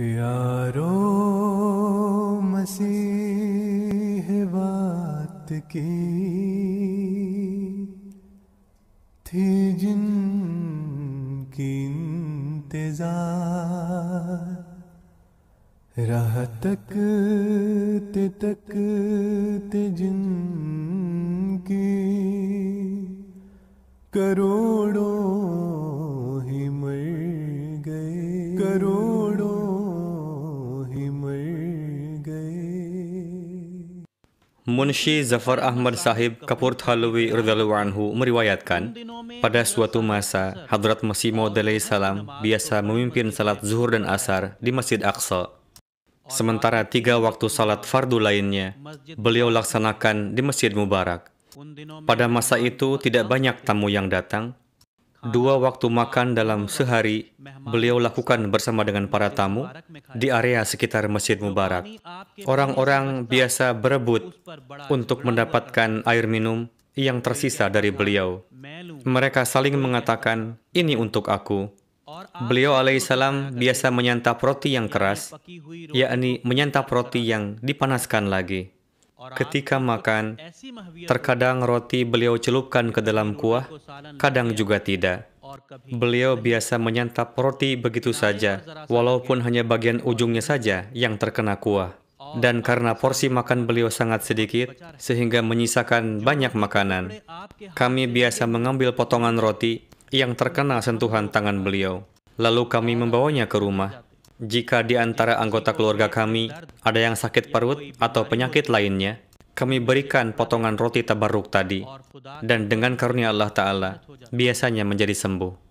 यारो मसीह बात की थी जिन की इंतजार रह तक ते तक ते जिन की करोड़ों ही मर गए crore Munshi Zafar Ahmad Sahib Kapur Thalwi anhu meriwayatkan, pada suatu masa Hadrat Masih Maud salam biasa memimpin salat zuhur dan asar di Masjid Aqsa. Sementara tiga waktu salat fardu lainnya, beliau laksanakan di Masjid Mubarak. Pada masa itu tidak banyak tamu yang datang, dua waktu makan dalam sehari beliau lakukan bersama dengan para tamu di area sekitar Masjid Mubarak. Orang-orang biasa berebut untuk mendapatkan air minum yang tersisa dari beliau. Mereka saling mengatakan, ini untuk aku. Beliau alaihissalam biasa menyantap roti yang keras, yakni menyantap roti yang dipanaskan lagi. Ketika makan, terkadang roti beliau celupkan ke dalam kuah, kadang juga tidak. Beliau biasa menyantap roti begitu nah, saja, walaupun hanya bagian ujungnya saja yang terkena kuah. Oh, Dan karena porsi makan beliau sangat sedikit, sehingga menyisakan banyak makanan, kami biasa mengambil potongan roti yang terkena sentuhan tangan beliau. Lalu kami membawanya ke rumah jika di antara anggota keluarga kami ada yang sakit perut atau penyakit lainnya, kami berikan potongan roti tabarruk tadi, dan dengan karunia Allah Ta'ala, biasanya menjadi sembuh.